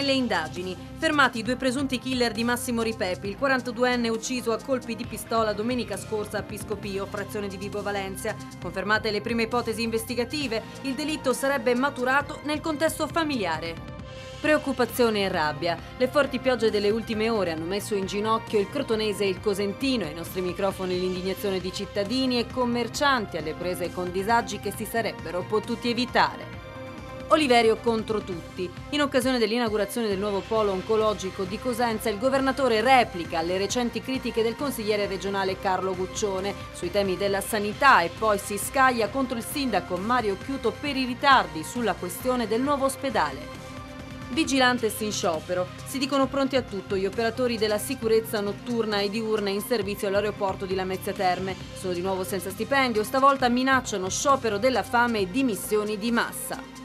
nelle indagini. Fermati i due presunti killer di Massimo Ripepi, il 42enne ucciso a colpi di pistola domenica scorsa a Piscopio, frazione di Vibo Valencia. Confermate le prime ipotesi investigative, il delitto sarebbe maturato nel contesto familiare. Preoccupazione e rabbia. Le forti piogge delle ultime ore hanno messo in ginocchio il crotonese e il cosentino, ai nostri microfoni l'indignazione di cittadini e commercianti alle prese con disagi che si sarebbero potuti evitare. Oliverio contro tutti. In occasione dell'inaugurazione del nuovo polo oncologico di Cosenza, il governatore replica alle recenti critiche del consigliere regionale Carlo Guccione sui temi della sanità e poi si scaglia contro il sindaco Mario Chiuto per i ritardi sulla questione del nuovo ospedale. Vigilantes in sciopero. Si dicono pronti a tutto gli operatori della sicurezza notturna e diurna in servizio all'aeroporto di Lamezia Terme. Sono di nuovo senza stipendio, stavolta minacciano sciopero della fame e dimissioni di massa.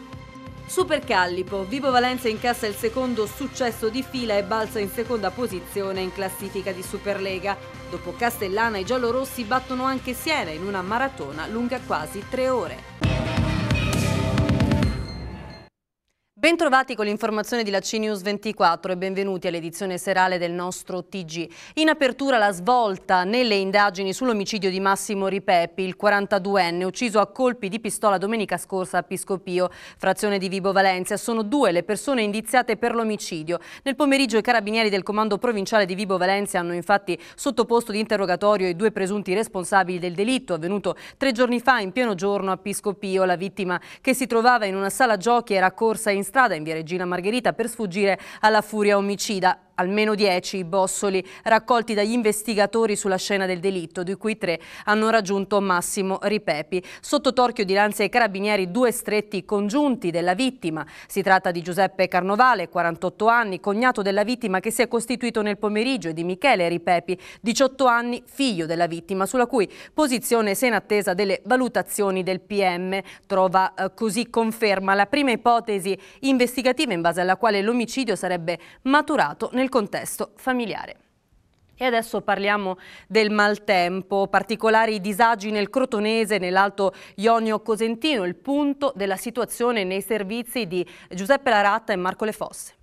Supercallipo, Vivo Valencia incassa il secondo successo di fila e balza in seconda posizione in classifica di Superlega. Dopo Castellana i giallorossi battono anche Siena in una maratona lunga quasi tre ore. Bentrovati con l'informazione di la CNews 24 e benvenuti all'edizione serale del nostro TG. In apertura la svolta nelle indagini sull'omicidio di Massimo Ripeppi, il 42enne, ucciso a colpi di pistola domenica scorsa a Piscopio, frazione di Vibo Valencia. Sono due le persone indiziate per l'omicidio. Nel pomeriggio i carabinieri del comando provinciale di Vibo Valencia hanno infatti sottoposto di interrogatorio i due presunti responsabili del delitto avvenuto tre giorni fa in pieno giorno a Piscopio. La vittima che si trovava in una sala giochi era corsa in strada in via Regina Margherita per sfuggire alla furia omicida almeno 10 i bossoli raccolti dagli investigatori sulla scena del delitto, di cui tre hanno raggiunto Massimo Ripepi. Sotto torchio di dinanzi ai carabinieri due stretti congiunti della vittima. Si tratta di Giuseppe Carnovale, 48 anni, cognato della vittima che si è costituito nel pomeriggio e di Michele Ripepi, 18 anni, figlio della vittima, sulla cui posizione si è in attesa delle valutazioni del PM. Trova eh, così conferma la prima ipotesi investigativa in base alla quale l'omicidio sarebbe maturato nel contesto familiare. E adesso parliamo del maltempo, particolari disagi nel Crotonese, nell'Alto Ionio Cosentino, il punto della situazione nei servizi di Giuseppe Laratta e Marco Le Fosse.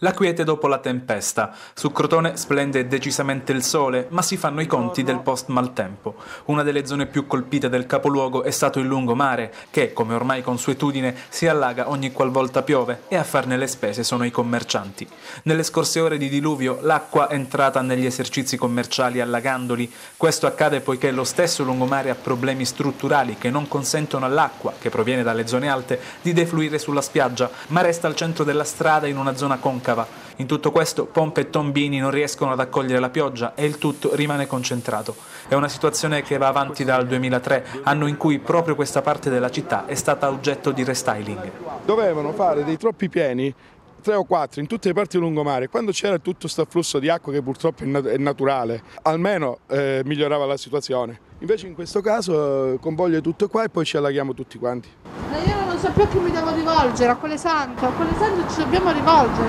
La quiete dopo la tempesta. Su Crotone splende decisamente il sole, ma si fanno i conti del post maltempo. Una delle zone più colpite del capoluogo è stato il lungomare, che, come ormai consuetudine, si allaga ogni qualvolta piove e a farne le spese sono i commercianti. Nelle scorse ore di diluvio l'acqua è entrata negli esercizi commerciali allagandoli. Questo accade poiché lo stesso lungomare ha problemi strutturali che non consentono all'acqua, che proviene dalle zone alte, di defluire sulla spiaggia, ma resta al centro della strada in una zona concreta concava. In tutto questo pompe e tombini non riescono ad accogliere la pioggia e il tutto rimane concentrato. È una situazione che va avanti dal 2003, anno in cui proprio questa parte della città è stata oggetto di restyling. Dovevano fare dei troppi pieni tre o quattro in tutte le parti del lungomare, quando c'era tutto questo afflusso di acqua che purtroppo è, naturale, almeno eh, migliorava la situazione. Invece in questo caso eh, convoglio tutto qua e poi ci allaghiamo tutti quanti non so più a chi mi devo rivolgere, a quale santo, a quale santo ci dobbiamo rivolgere.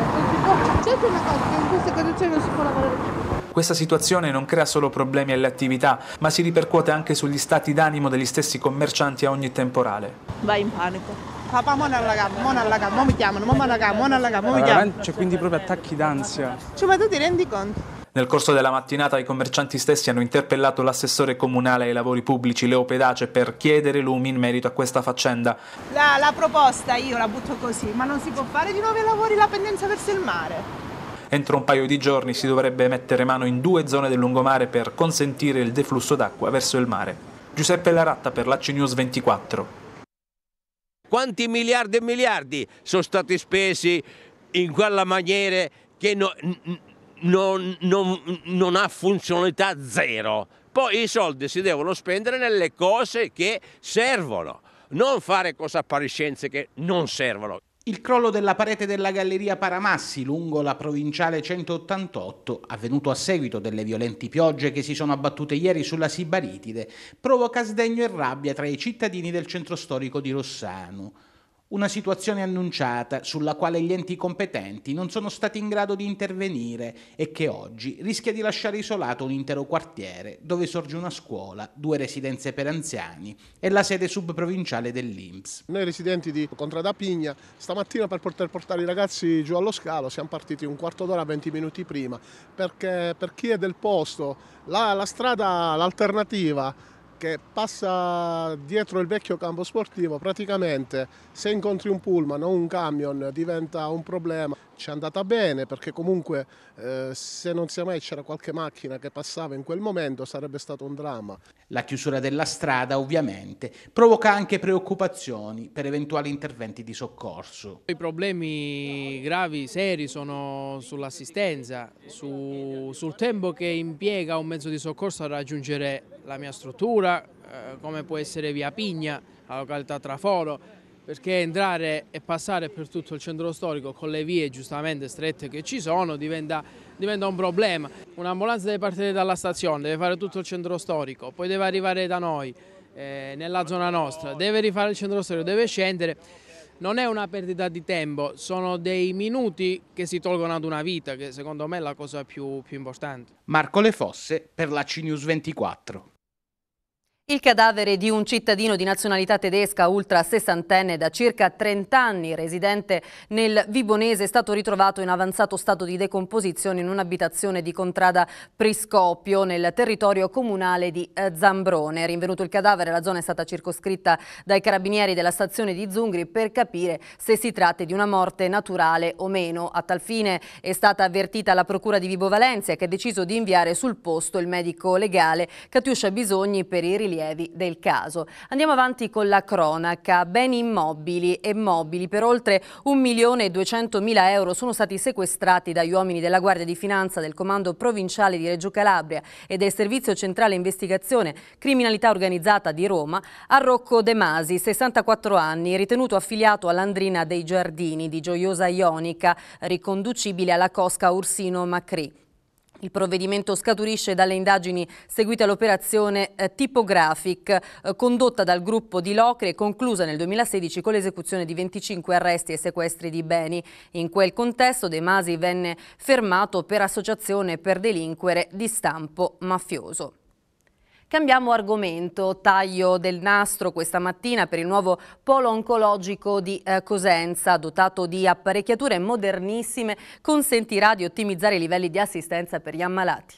C'è una cosa che in queste condizioni non si può lavorare più. Questa situazione non crea solo problemi alle attività, ma si ripercuote anche sugli stati d'animo degli stessi commercianti a ogni temporale. Vai in panico. Papà, mo alla gamba, mo alla gamba, mo mi chiamano, mo alla gamba, mo alla gamba, mo mi chiamano. C'è cioè, quindi proprio attacchi d'ansia. Cioè, ma tu ti rendi conto? Nel corso della mattinata i commercianti stessi hanno interpellato l'assessore comunale ai lavori pubblici Leo Pedace per chiedere lumi in merito a questa faccenda. La, la proposta io la butto così, ma non si può fare di nuovo nuovi lavori la pendenza verso il mare. Entro un paio di giorni si dovrebbe mettere mano in due zone del lungomare per consentire il deflusso d'acqua verso il mare. Giuseppe Laratta per l'AC News 24. Quanti miliardi e miliardi sono stati spesi in quella maniera che no, non, non, non ha funzionalità zero. Poi i soldi si devono spendere nelle cose che servono, non fare cose appariscenze che non servono. Il crollo della parete della Galleria Paramassi lungo la provinciale 188, avvenuto a seguito delle violenti piogge che si sono abbattute ieri sulla Sibaritide, provoca sdegno e rabbia tra i cittadini del centro storico di Rossano. Una situazione annunciata sulla quale gli enti competenti non sono stati in grado di intervenire e che oggi rischia di lasciare isolato un intero quartiere dove sorge una scuola, due residenze per anziani e la sede subprovinciale dell'Inps. Noi residenti di Contrada Pigna stamattina per poter portare i ragazzi giù allo scalo siamo partiti un quarto d'ora, 20 minuti prima perché per chi è del posto la, la strada, l'alternativa che passa dietro il vecchio campo sportivo, praticamente se incontri un pullman o un camion diventa un problema ci è andata bene perché comunque eh, se non sia mai c'era qualche macchina che passava in quel momento sarebbe stato un dramma. La chiusura della strada ovviamente provoca anche preoccupazioni per eventuali interventi di soccorso. I problemi gravi, seri sono sull'assistenza, su, sul tempo che impiega un mezzo di soccorso a raggiungere la mia struttura, eh, come può essere via Pigna, la località Traforo, perché entrare e passare per tutto il centro storico con le vie giustamente strette che ci sono diventa, diventa un problema. Un'ambulanza deve partire dalla stazione, deve fare tutto il centro storico, poi deve arrivare da noi, eh, nella zona nostra, deve rifare il centro storico, deve scendere. Non è una perdita di tempo, sono dei minuti che si tolgono ad una vita, che secondo me è la cosa più, più importante. Marco Le Fosse per la CNews 24. Il cadavere di un cittadino di nazionalità tedesca ultra sessantenne da circa 30 anni residente nel Vibonese è stato ritrovato in avanzato stato di decomposizione in un'abitazione di contrada Priscopio nel territorio comunale di eh, Zambrone. Rinvenuto il cadavere la zona è stata circoscritta dai carabinieri della stazione di Zungri per capire se si tratta di una morte naturale o meno. A tal fine è stata avvertita la procura di Vibo Valencia che ha deciso di inviare sul posto il medico legale Catiuscia Bisogni per i rilievi rilievi del caso. Andiamo avanti con la cronaca. Beni immobili e mobili per oltre 1.200.000 euro sono stati sequestrati dagli uomini della Guardia di Finanza del Comando Provinciale di Reggio Calabria e del Servizio Centrale Investigazione Criminalità Organizzata di Roma a Rocco De Masi, 64 anni, ritenuto affiliato all'Andrina dei Giardini di Gioiosa Ionica, riconducibile alla cosca Ursino Macri. Il provvedimento scaturisce dalle indagini seguite all'operazione eh, Typographic, eh, condotta dal gruppo di Locre e conclusa nel 2016 con l'esecuzione di 25 arresti e sequestri di beni. In quel contesto De Masi venne fermato per associazione per delinquere di stampo mafioso. Cambiamo argomento, taglio del nastro questa mattina per il nuovo polo oncologico di eh, Cosenza, dotato di apparecchiature modernissime, consentirà di ottimizzare i livelli di assistenza per gli ammalati.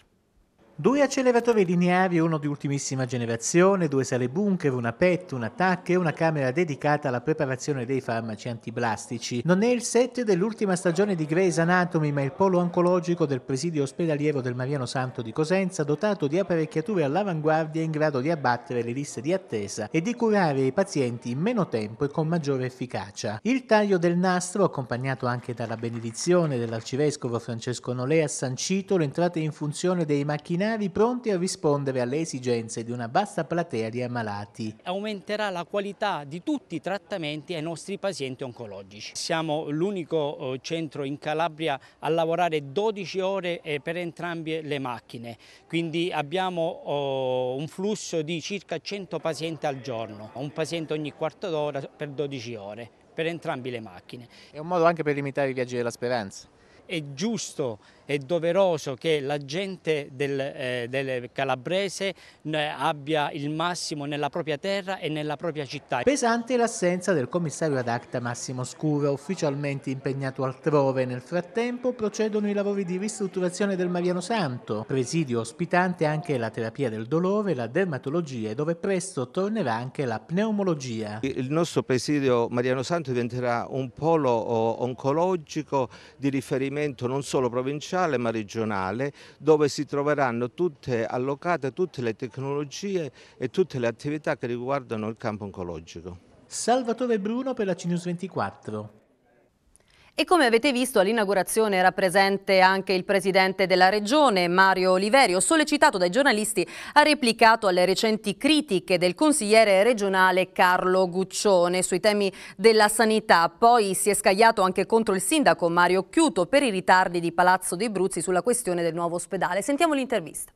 Due acceleratori lineari, uno di ultimissima generazione, due sale bunker, una PET, una TAC e una camera dedicata alla preparazione dei farmaci antiblastici. Non è il set dell'ultima stagione di Grey's Anatomy, ma il polo oncologico del presidio ospedaliero del Mariano Santo di Cosenza, dotato di apparecchiature all'avanguardia in grado di abbattere le liste di attesa e di curare i pazienti in meno tempo e con maggiore efficacia. Il taglio del nastro, accompagnato anche dalla benedizione dell'arcivescovo Francesco Nolè, ha sancito l'entrata in funzione dei macchinari straordinari pronti a rispondere alle esigenze di una vasta platea di ammalati. Aumenterà la qualità di tutti i trattamenti ai nostri pazienti oncologici. Siamo l'unico eh, centro in Calabria a lavorare 12 ore eh, per entrambe le macchine, quindi abbiamo oh, un flusso di circa 100 pazienti al giorno, un paziente ogni quarto d'ora per 12 ore per entrambe le macchine. È un modo anche per limitare i viaggi della speranza. È giusto è doveroso che la gente del, eh, del calabrese abbia il massimo nella propria terra e nella propria città. Pesante l'assenza del commissario ad acta Massimo Scura, ufficialmente impegnato altrove. Nel frattempo procedono i lavori di ristrutturazione del Mariano Santo, presidio ospitante anche la terapia del dolore, la dermatologia e dove presto tornerà anche la pneumologia. Il nostro presidio Mariano Santo diventerà un polo eh, oncologico di riferimento non solo provinciale provinciale ma regionale dove si troveranno tutte allocate tutte le tecnologie e tutte le attività che riguardano il campo oncologico. Salvatore Bruno per la CNews 24. E come avete visto all'inaugurazione era presente anche il presidente della regione Mario Oliverio, sollecitato dai giornalisti ha replicato alle recenti critiche del consigliere regionale Carlo Guccione sui temi della sanità. Poi si è scagliato anche contro il sindaco Mario Chiuto per i ritardi di Palazzo dei Bruzzi sulla questione del nuovo ospedale. Sentiamo l'intervista.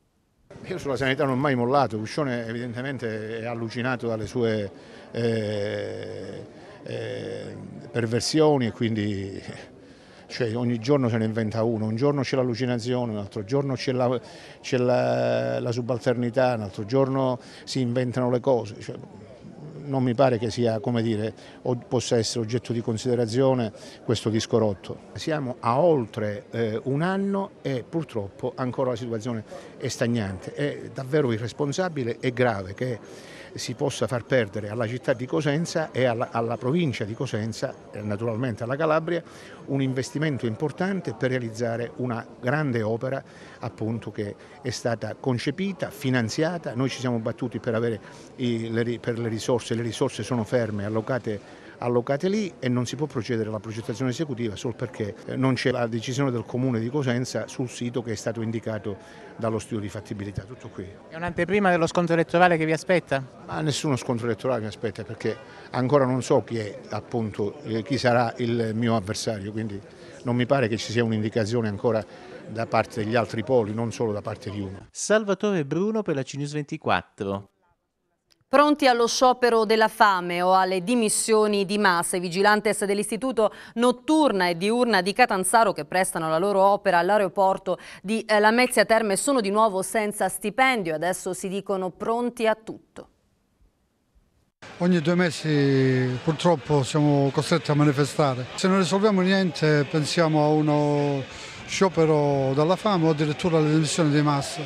Io sulla sanità non ho mai mollato, Guccione evidentemente è allucinato dalle sue... Eh eh, perversioni e quindi cioè, ogni giorno se ne inventa uno, un giorno c'è l'allucinazione, un altro giorno c'è la, la, la, subalternità, un altro giorno si inventano le cose. Cioè, non mi pare che sia, dire, possa essere oggetto di considerazione questo disco rotto. Siamo a oltre eh, un anno e purtroppo ancora la situazione è stagnante. È davvero irresponsabile e grave che si possa far perdere alla città di Cosenza e alla, alla provincia di Cosenza eh, naturalmente alla Calabria un investimento importante per realizzare una grande opera appunto che è stata concepita, finanziata, noi ci siamo battuti per avere i, le, per le risorse, le risorse sono ferme, allocate allocate lì e non si può procedere alla progettazione esecutiva solo perché eh, non c'è la decisione del Comune di Cosenza sul sito che è stato indicato dallo studio di fattibilità. Tutto qui. È un'anteprima dello scontro elettorale che vi aspetta? Ma nessuno scontro elettorale mi aspetta perché ancora non so chi, è, appunto, eh, chi sarà il mio avversario, quindi non mi pare che ci sia un'indicazione ancora da parte degli altri poli, non solo da parte di uno. Salvatore Bruno per la CNews 24. Pronti allo sciopero della fame o alle dimissioni di massa, i vigilantes dell'istituto notturna e diurna di Catanzaro che prestano la loro opera all'aeroporto di eh, Lamezia Terme sono di nuovo senza stipendio, adesso si dicono pronti a tutto. Ogni due mesi purtroppo siamo costretti a manifestare. Se non risolviamo niente pensiamo a uno sciopero dalla fame o addirittura alle dimissioni di massa,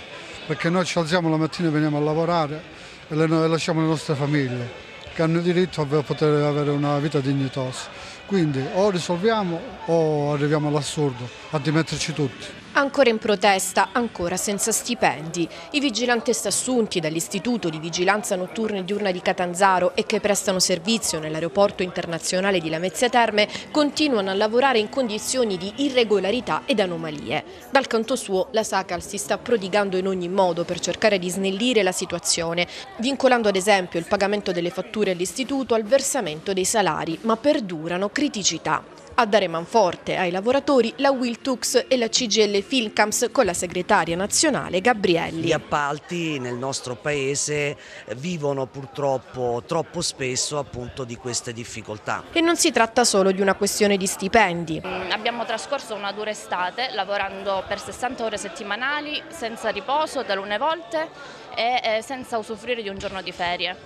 perché noi ci alziamo la mattina e veniamo a lavorare e lasciamo le nostre famiglie che hanno diritto a poter avere una vita dignitosa. Quindi o risolviamo o arriviamo all'assurdo, a dimetterci tutti. Ancora in protesta, ancora senza stipendi. I vigilantesti assunti dall'Istituto di Vigilanza Notturna e Diurna di Catanzaro e che prestano servizio nell'aeroporto internazionale di Lamezia Terme continuano a lavorare in condizioni di irregolarità ed anomalie. Dal canto suo la SACAL si sta prodigando in ogni modo per cercare di snellire la situazione, vincolando ad esempio il pagamento delle fatture all'Istituto al versamento dei salari, ma perdurano criticità. A dare manforte ai lavoratori la Wiltux e la CGL Filcams con la segretaria nazionale Gabrielli. Gli appalti nel nostro paese eh, vivono purtroppo troppo spesso appunto di queste difficoltà. E non si tratta solo di una questione di stipendi. Mm, abbiamo trascorso una dura estate lavorando per 60 ore settimanali senza riposo talune volte e eh, senza usufruire di un giorno di ferie.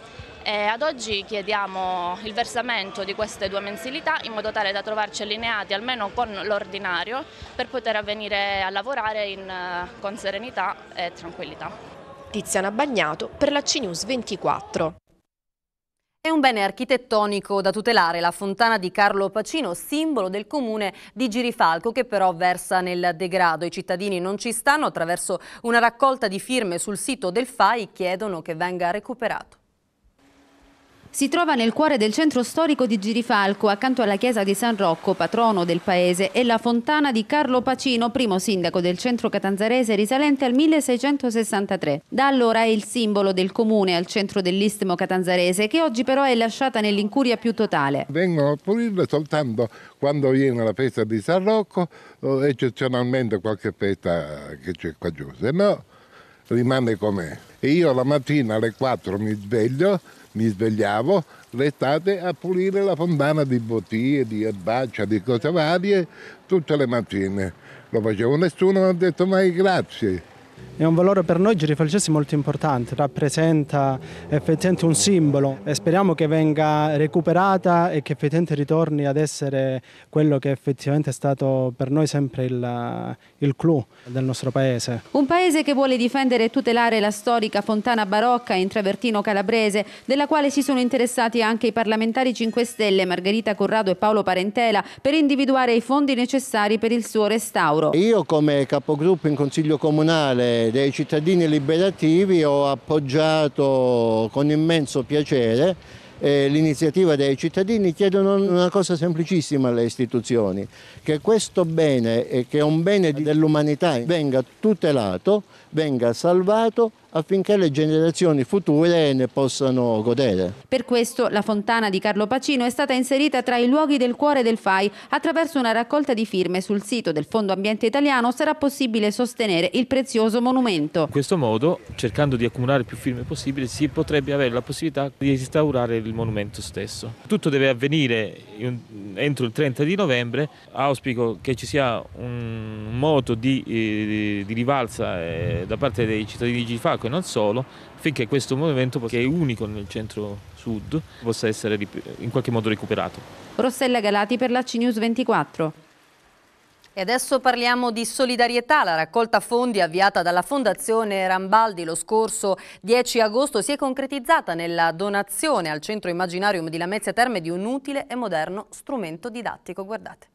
E ad oggi chiediamo il versamento di queste due mensilità in modo tale da trovarci allineati almeno con l'ordinario per poter avvenire a lavorare in, eh, con serenità e tranquillità. Tiziana Bagnato per la CNews 24. È un bene architettonico da tutelare la fontana di Carlo Pacino, simbolo del comune di Girifalco, che però versa nel degrado. I cittadini non ci stanno, attraverso una raccolta di firme sul sito del FAI chiedono che venga recuperato. Si trova nel cuore del centro storico di Girifalco, accanto alla chiesa di San Rocco, patrono del paese, e la fontana di Carlo Pacino, primo sindaco del centro catanzarese risalente al 1663. Da allora è il simbolo del comune al centro dell'istmo catanzarese, che oggi però è lasciata nell'incuria più totale. Vengono a pulirlo soltanto quando viene la festa di San Rocco, eh, eccezionalmente qualche festa che c'è qua giù, se no rimane com'è. E io la mattina alle 4 mi sveglio, mi svegliavo, l'estate a pulire la fontana di bottiglie, di erbaccia, di cose varie, tutte le mattine. Lo facevo nessuno, non ha detto mai grazie. È un valore per noi Girifalcesi molto importante, rappresenta effettivamente un simbolo e speriamo che venga recuperata e che effettivamente ritorni ad essere quello che effettivamente è stato per noi sempre il, il clou del nostro paese. Un paese che vuole difendere e tutelare la storica fontana barocca in Travertino Calabrese, della quale si sono interessati anche i parlamentari 5 Stelle Margherita Corrado e Paolo Parentela per individuare i fondi necessari per il suo restauro. Io come capogruppo in Consiglio Comunale dei cittadini liberativi ho appoggiato con immenso piacere eh, l'iniziativa dei cittadini, chiedono una cosa semplicissima alle istituzioni, che questo bene, che è un bene dell'umanità, venga tutelato venga salvato affinché le generazioni future ne possano godere. Per questo la fontana di Carlo Pacino è stata inserita tra i luoghi del cuore del FAI. Attraverso una raccolta di firme sul sito del Fondo Ambiente Italiano sarà possibile sostenere il prezioso monumento. In questo modo, cercando di accumulare più firme possibile, si potrebbe avere la possibilità di restaurare il monumento stesso. Tutto deve avvenire entro il 30 di novembre. Auspico che ci sia un moto di, eh, di rivalsa eh, da parte dei cittadini di Gifaco e non solo, affinché questo movimento, che è unico nel centro-sud, possa essere in qualche modo recuperato. Rossella Galati per la CNews 24. E adesso parliamo di solidarietà. La raccolta fondi avviata dalla Fondazione Rambaldi lo scorso 10 agosto si è concretizzata nella donazione al Centro Immaginarium di Lamezia Terme di un utile e moderno strumento didattico. Guardate.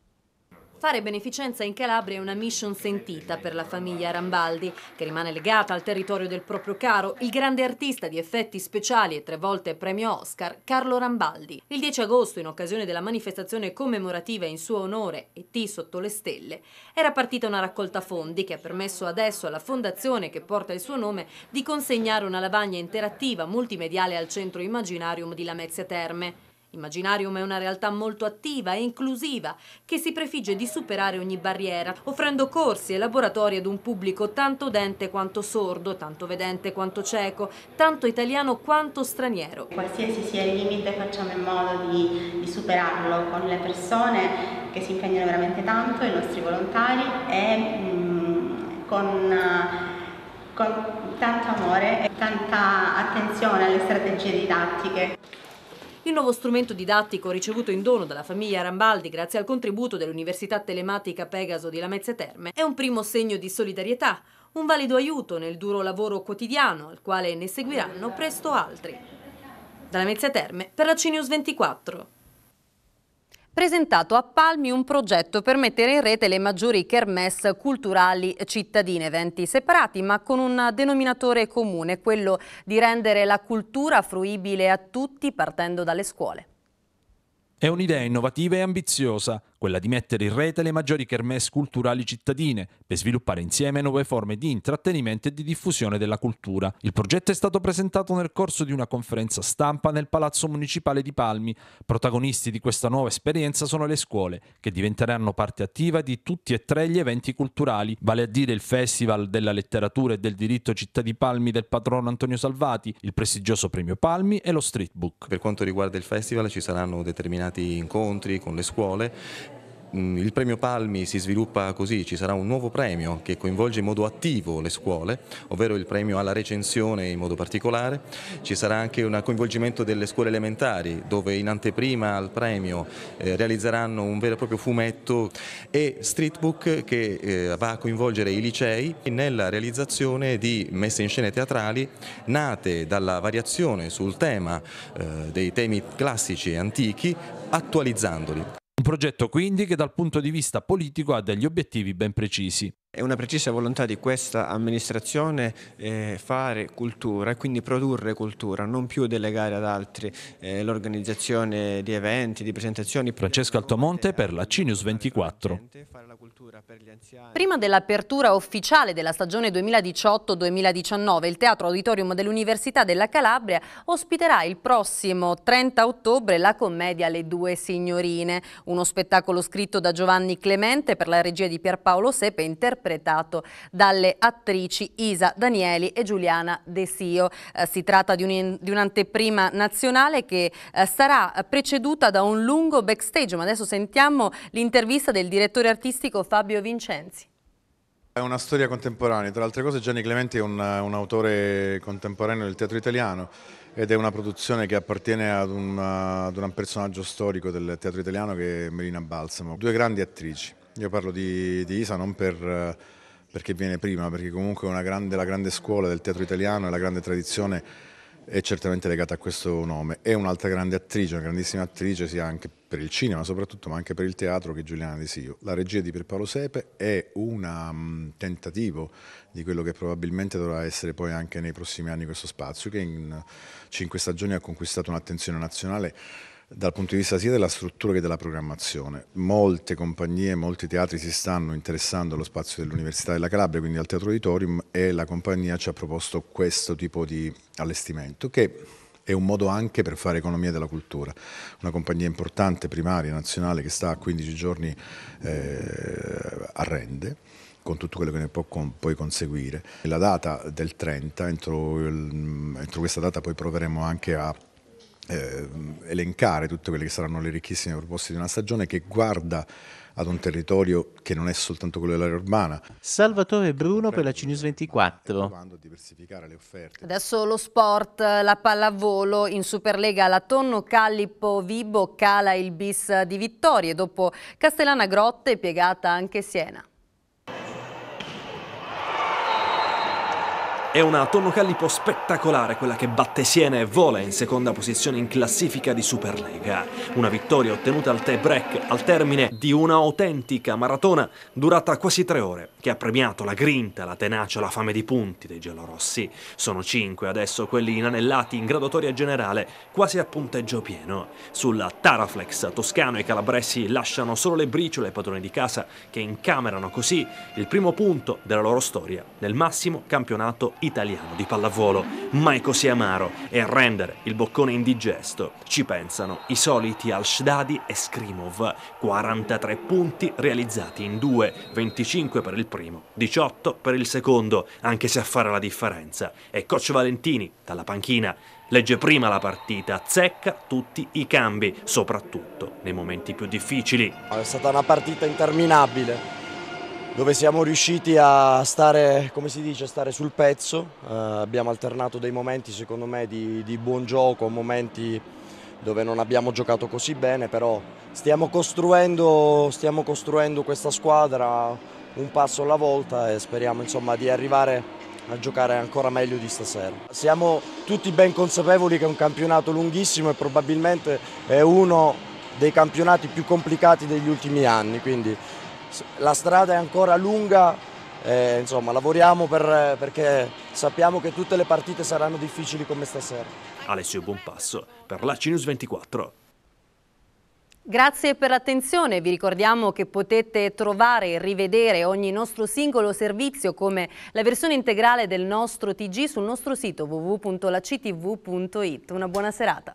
Fare beneficenza in Calabria è una mission sentita per la famiglia Rambaldi, che rimane legata al territorio del proprio caro, il grande artista di effetti speciali e tre volte premio Oscar, Carlo Rambaldi. Il 10 agosto, in occasione della manifestazione commemorativa in suo onore E.T. sotto le stelle, era partita una raccolta fondi che ha permesso adesso alla fondazione che porta il suo nome di consegnare una lavagna interattiva multimediale al centro Imaginarium di Lamezia Terme. Immaginarium è una realtà molto attiva e inclusiva che si prefigge di superare ogni barriera, offrendo corsi e laboratori ad un pubblico tanto dente quanto sordo, tanto vedente quanto cieco, tanto italiano quanto straniero. Qualsiasi sia il limite facciamo in modo di, di superarlo con le persone che si impegnano veramente tanto, i nostri volontari e mh, mm, con, con tanto amore e tanta attenzione alle strategie didattiche. Il nuovo strumento didattico ricevuto in dono dalla famiglia Rambaldi grazie al contributo dell'Università Telematica Pegaso di Lamezia Terme è un primo segno di solidarietà, un valido aiuto nel duro lavoro quotidiano al quale ne seguiranno presto altri. Dalla Mezia Terme per la CNews 24 presentato a Palmi un progetto per mettere in rete le maggiori kermesse culturali cittadine, eventi separati ma con un denominatore comune, quello di rendere la cultura fruibile a tutti partendo dalle scuole. È un'idea innovativa e ambiziosa, quella di mettere in rete le maggiori kermesse culturali cittadine per sviluppare insieme nuove forme di intrattenimento e di diffusione della cultura. Il progetto è stato presentato nel corso di una conferenza stampa nel Palazzo Municipale di Palmi. Protagonisti di questa nuova esperienza sono le scuole, che diventeranno parte attiva di tutti e tre gli eventi culturali, vale a dire il Festival della Letteratura e del Diritto Città di Palmi del patrono Antonio Salvati, il prestigioso Premio Palmi e lo Street Book. Per quanto riguarda il festival ci saranno determinati incontri con le scuole Mm, il premio Palmi si sviluppa così, ci sarà un nuovo premio che coinvolge in modo attivo le scuole, ovvero il premio alla recensione in modo particolare, ci sarà anche un coinvolgimento delle scuole elementari dove in anteprima al premio eh, realizzeranno un vero e proprio fumetto e Streetbook che eh, va a coinvolgere i licei nella realizzazione di messe in scena teatrali nate dalla variazione sul tema eh, dei temi classici e antichi attualizzandoli. Un progetto quindi che dal punto di vista politico ha degli obiettivi ben precisi. È una precisa volontà di questa amministrazione eh, fare cultura e quindi produrre cultura, non più delegare ad altri eh, l'organizzazione di eventi, di presentazioni. Francesco Altomonte per la Cinius 24. Prima dell'apertura ufficiale della stagione 2018-2019, il Teatro Auditorium dell'Università della Calabria ospiterà il prossimo 30 ottobre la commedia Le due signorine, uno spettacolo scritto da Giovanni Clemente per la regia di Pierpaolo Sepe interpretato interpretato dalle attrici Isa Danieli e Giuliana Desio. Eh, si tratta di un'anteprima un nazionale che eh, sarà preceduta da un lungo backstage, ma adesso sentiamo l'intervista del direttore artistico Fabio Vincenzi. È una storia contemporanea, tra le altre cose Gianni Clementi è un, un, autore contemporaneo del teatro italiano ed è una produzione che appartiene ad, una, ad un personaggio storico del teatro italiano che è Melina Balsamo, due grandi attrici. Io parlo di, di Isa non per, eh, perché viene prima, perché comunque grande, la grande scuola del teatro italiano e la grande tradizione è certamente legata a questo nome. È un'altra grande attrice, una grandissima attrice sia anche per il cinema soprattutto, ma anche per il teatro che è Giuliana De Sio. La regia di Pierpaolo Sepe è un mm, tentativo di quello che probabilmente dovrà essere poi anche nei prossimi anni questo spazio, che in cinque stagioni ha conquistato un'attenzione nazionale dal punto di vista sia della struttura che della programmazione. Molte compagnie, molti teatri si stanno interessando allo spazio dell'Università della Calabria, quindi al Teatro Auditorium e la compagnia ci ha proposto questo tipo di allestimento che è un modo anche per fare economia della cultura. Una compagnia importante, primaria, nazionale, che sta a 15 giorni eh, a rende con tutto quello che ne può con, poi conseguire. La data del 30, entro, il, entro questa data poi proveremo anche a eh, elencare tutte quelle che saranno le ricchissime proposte di una stagione che guarda ad un territorio che non è soltanto quello dell'area urbana. Salvatore Bruno per la Cinius 24. Provando a diversificare le offerte. Adesso lo sport, la pallavolo in Superlega, la Tonno Callipo Vibo cala il bis di vittorie dopo Castellana Grotte piegata anche Siena. È una Tonnocallipo spettacolare quella che batte Siena e vola in seconda posizione in classifica di Superlega. Una vittoria ottenuta al tie-break al termine di una autentica maratona durata quasi tre ore, che ha premiato la grinta, la tenacia, la fame di punti dei giallorossi. Sono cinque adesso quelli inanellati in graduatoria generale, quasi a punteggio pieno. Sulla Taraflex Toscano e calabresi lasciano solo le briciole ai padroni di casa che incamerano così il primo punto della loro storia nel massimo campionato italiano italiano di pallavolo, Mai così amaro e a rendere il boccone indigesto ci pensano i soliti Al-Shdadi e Skrimov, 43 punti realizzati in due, 25 per il primo, 18 per il secondo, anche se a fare la differenza. E Coach Valentini, dalla panchina, legge prima la partita, zecca tutti i cambi, soprattutto nei momenti più difficili. È stata una partita interminabile dove siamo riusciti a stare, dice, a stare sul pezzo, eh, abbiamo alternato dei momenti secondo me di, di buon gioco, momenti dove non abbiamo giocato così bene, però stiamo costruendo, stiamo costruendo questa squadra un passo alla volta e speriamo insomma, di arrivare a giocare ancora meglio di stasera. Siamo tutti ben consapevoli che è un campionato lunghissimo e probabilmente è uno dei campionati più complicati degli ultimi anni, quindi la strada è ancora lunga, eh, insomma lavoriamo per, perché sappiamo che tutte le partite saranno difficili come stasera. Alessio Buonpasso per la Cinus 24. Grazie per l'attenzione, vi ricordiamo che potete trovare e rivedere ogni nostro singolo servizio come la versione integrale del nostro TG sul nostro sito www.lactv.it. Una buona serata.